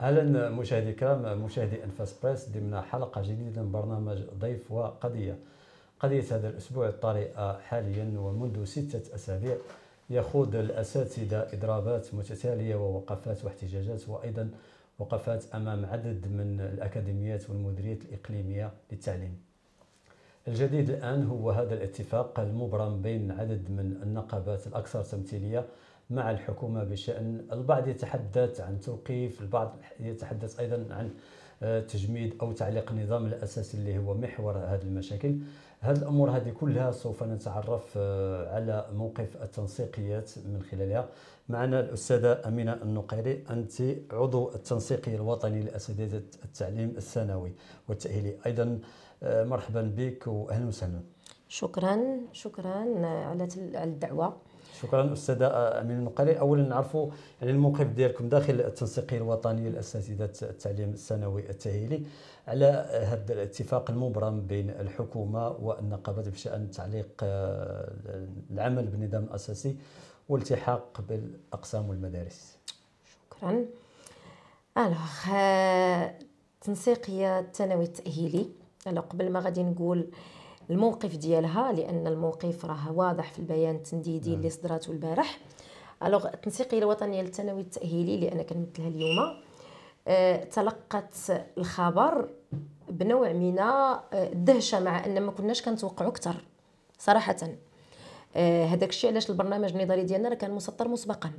اهلا مشاهدي الكرام مشاهدي انفاس بريس ضمن حلقه جديده من برنامج ضيف وقضيه قضيه هذا الاسبوع الطارئه حاليا ومنذ سته اسابيع يخوض الاساتذه اضرابات متتاليه ووقفات واحتجاجات وايضا وقفات امام عدد من الاكاديميات والمديريات الاقليميه للتعليم الجديد الان هو هذا الاتفاق المبرم بين عدد من النقابات الاكثر تمثيليه مع الحكومة بشأن البعض يتحدث عن توقيف البعض يتحدث أيضا عن آه، تجميد أو تعليق النظام الأساسي اللي هو محور هذه المشاكل هذه الأمور هذه كلها سوف نتعرف آه، على موقف التنسيقيات من خلالها معنا الأستاذة أمينة النقيري أنت عضو التنسيقي الوطني لأساتذة التعليم الثانوي والتأهيلي أيضا آه، مرحبا بك وأهلا وسهلا شكرا شكرا على الدعوة شكرا استاذه امين المقالي اولا نعرفوا يعني الموقف ديالكم داخل التنسيقيه الوطنيه لاساتذه التعليم الثانوي التاهيلي على هذا الاتفاق المبرم بين الحكومه والنقابات بشان تعليق آه، العمل بالنظام الاساسي والتحاق بالاقسام والمدارس شكرا الوغ التنسيقيه آه، الثانوي التاهيلي قبل ما غادي نقول الموقف ديالها لان الموقف راه واضح في البيان التنديدي نعم. اللي صدرته البارح الوغ التنسيقيه الوطنيه للثانوي التاهيلي اللي انا كنمثلها اليوم أه تلقت الخبر بنوع من آه، الدهشه مع ان ما كناش كنتوقعوا اكثر صراحه آه، هذاك أه الشيء علاش البرنامج النضالي ديالنا كان مسطر مسبقا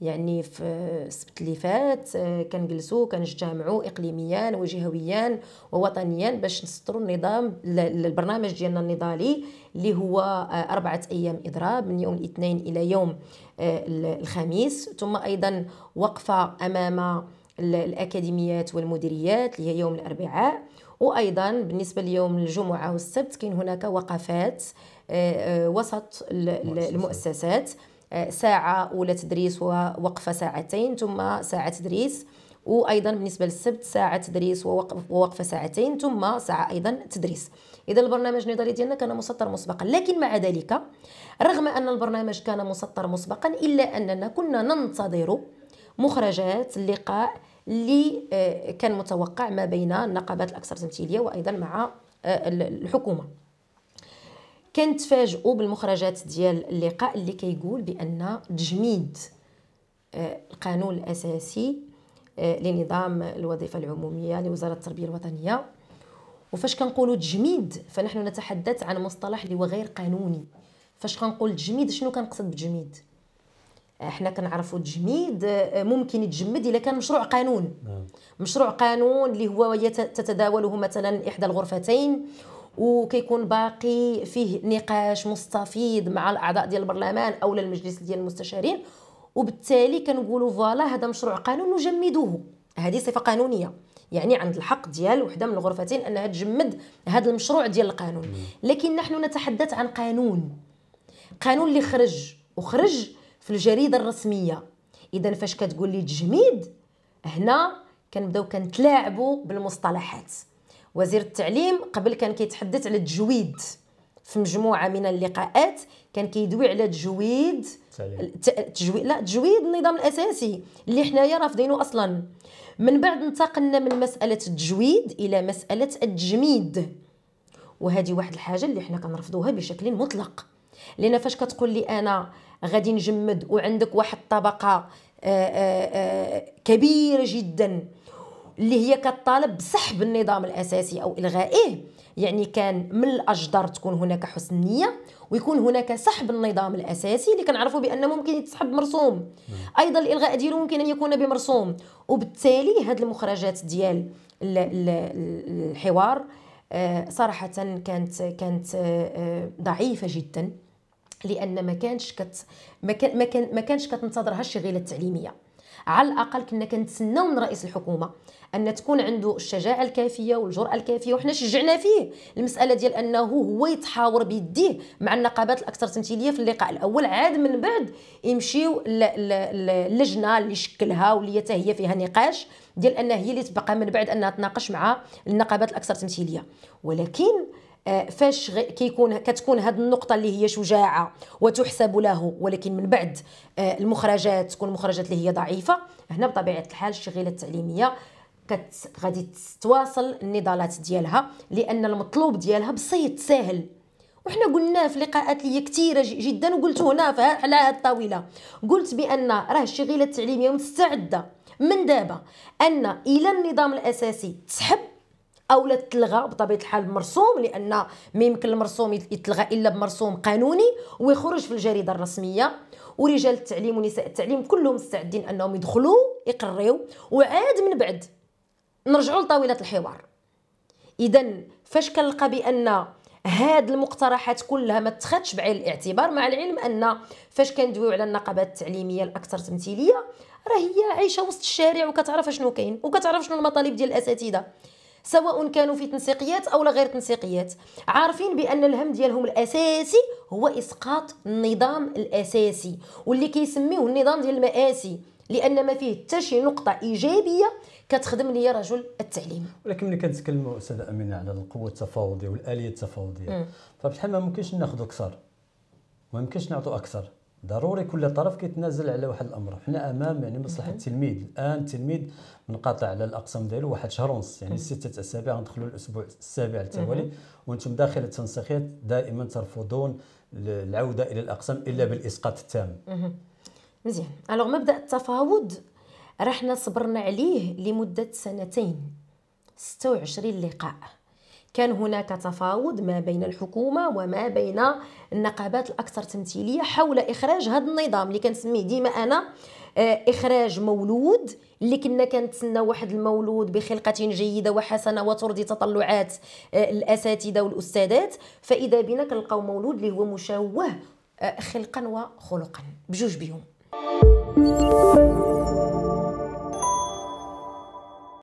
يعني في السبت اللي فات آه، كنجلسوا كنجتمعوا اقليميا وجهويا ووطنيا باش نسطروا النظام البرنامج ديالنا النضالي اللي هو آه، أربعة أيام إضراب من يوم الاثنين إلى يوم آه، الخميس ثم أيضا وقفة أمام الأكاديميات والمديريات اللي هي يوم الأربعاء وايضا بالنسبه ليوم الجمعه والسبت كاين هناك وقفات وسط المؤسسات ساعة أولى تدريس ووقفة ساعتين ثم ساعة تدريس وايضا بالنسبه للسبت ساعه تدريس ووقفه ساعتين ثم ساعه ايضا تدريس اذا البرنامج النضالي ديالنا كان مسطر مسبقا لكن مع ذلك رغم ان البرنامج كان مسطر مسبقا الا اننا كنا ننتظر مخرجات اللقاء اللي آه، كان متوقع ما بين النقابات الاكثر تمثيليه وايضا مع آه، الحكومه كنتفاجئوا بالمخرجات ديال اللقاء اللي كيقول بان تجميد آه، القانون الاساسي آه، لنظام الوظيفه العموميه لوزاره التربيه الوطنيه وفاش كنقولوا تجميد فنحن نتحدث عن مصطلح اللي هو غير قانوني فاش كنقول تجميد شنو كنقصد بتجميد احنا آه، كنعرفوا تجميد ممكن يتجمد الا كان مشروع قانون نعم. مشروع قانون اللي هو تتداوله مثلا احدى الغرفتين وكيكون باقي فيه نقاش مستفيض مع الاعضاء ديال البرلمان او المجلس ديال المستشارين وبالتالي كنقولوا فوالا هذا مشروع قانون نجمدوه هذه صفه قانونيه يعني عند الحق ديال وحده من الغرفتين انها تجمد هذا المشروع ديال القانون لكن نحن نتحدث عن قانون قانون اللي خرج وخرج في الجريده الرسميه اذا فاش كتقول لي تجميد هنا كنبداو كنتلاعبوا بالمصطلحات وزير التعليم قبل كان كيتحدث على التجويد في مجموعه من اللقاءات كان كيدوي على تجويد تجويد لا تجويد النظام الاساسي اللي حنايا رافضينه اصلا من بعد انتقلنا من مساله التجويد الى مساله التجميد وهذه واحد الحاجه اللي حنا كنرفضوها بشكل مطلق لان فاش كتقول لي انا غادي نجمد وعندك واحد الطبقه آه، آه، آه، كبيره جدا اللي هي كطالب بسحب النظام الاساسي او الغائه يعني كان من الاجدر تكون هناك حسن نيه ويكون هناك سحب النظام الاساسي اللي كنعرفوا بانه ممكن يتسحب مرسوم نعم. ايضا الالغاء ديالو ممكن ان يكون بمرسوم وبالتالي هذه المخرجات ديال الحوار آه، صراحه كانت كانت آه، ضعيفه جدا لان ما كانش كت ما كان ما كانش كتنتظرها الشغيله التعليميه على الاقل كنا كنتسناو من رئيس الحكومه ان تكون عنده الشجاعه الكافيه والجرأه الكافيه وحنا شجعنا فيه المساله ديال انه هو يتحاور بيديه مع النقابات الاكثر تمثيليه في اللقاء الاول عاد من بعد يمشيو اللجنه اللي شكلها واللي هي فيها نقاش ديال انها هي اللي تبقى من بعد انها تناقش مع النقابات الاكثر تمثيليه ولكن فاش كيكون كتكون هذه النقطه اللي هي شجاعه وتحسب له ولكن من بعد آه، المخرجات تكون المخرجات اللي هي ضعيفه هنا بطبيعه الحال الشغيله التعليميه كت غادي تتواصل النضالات ديالها لان المطلوب ديالها بسيط ساهل وحنا قلناه في لقاءات لي كثيره جدا وقلت هنا على هذه الطاوله قلت بان راه الشغيله التعليميه مستعده من دابا ان الى النظام الاساسي تسحب او لا تلغى بطبيعه الحال مرسوم لان ما يمكن المرسوم يتلغى الا بمرسوم قانوني ويخرج في الجريده الرسميه ورجال التعليم ونساء التعليم كلهم مستعدين انهم يدخلوا يقريو وعاد من بعد نرجعوا لطاوله الحوار اذا فاش كنلقى بان هاد المقترحات كلها ما تخدش بعين الاعتبار مع العلم ان فاش كندويو على النقابات التعليميه الاكثر تمثيليه راه هي عايشه وسط الشارع وكتعرف شنو كاين وكتعرف شنو المطالب ديال الاساتذه سواء كانوا في تنسيقيات او غير تنسيقيات عارفين بان الهم ديالهم الاساسي هو اسقاط النظام الاساسي واللي كيسميوه النظام ديال المآسي لان ما فيه حتى شي نقطه ايجابيه كتخدم لي رجل التعليم ولكن ملي كنتكلموا استاذ امينه على القوه التفاوضيه والاليه التفاوضيه فبحال ما ممكنش ناخذ اكثر ما يمكنش نعطوا اكثر ضروري كل طرف كيتنازل على واحد الامر حنا امام يعني مصلحه التلميذ الان التلميذ منقطع على الاقسام ديالو واحد شهر ونص يعني سته اسابيع غندخلوا الاسبوع السابع التوالي وانتم داخل التنسيقات دائما ترفضون العوده الى الاقسام الا بالاسقاط التام مزيان الوغ مبدا التفاوض راه حنا صبرنا عليه لمده سنتين 26 لقاء كان هناك تفاوض ما بين الحكومه وما بين النقابات الاكثر تمثيليه حول اخراج هذا النظام اللي كنسميه ديما انا آه، اخراج مولود اللي كنا كنتسنى واحد المولود بخلقه جيده وحسنه وترضي تطلعات آه، الاساتذه والاستاذات فاذا بنا كنلقاو مولود اللي هو مشوه آه، خلقا وخلقا بجوج بهم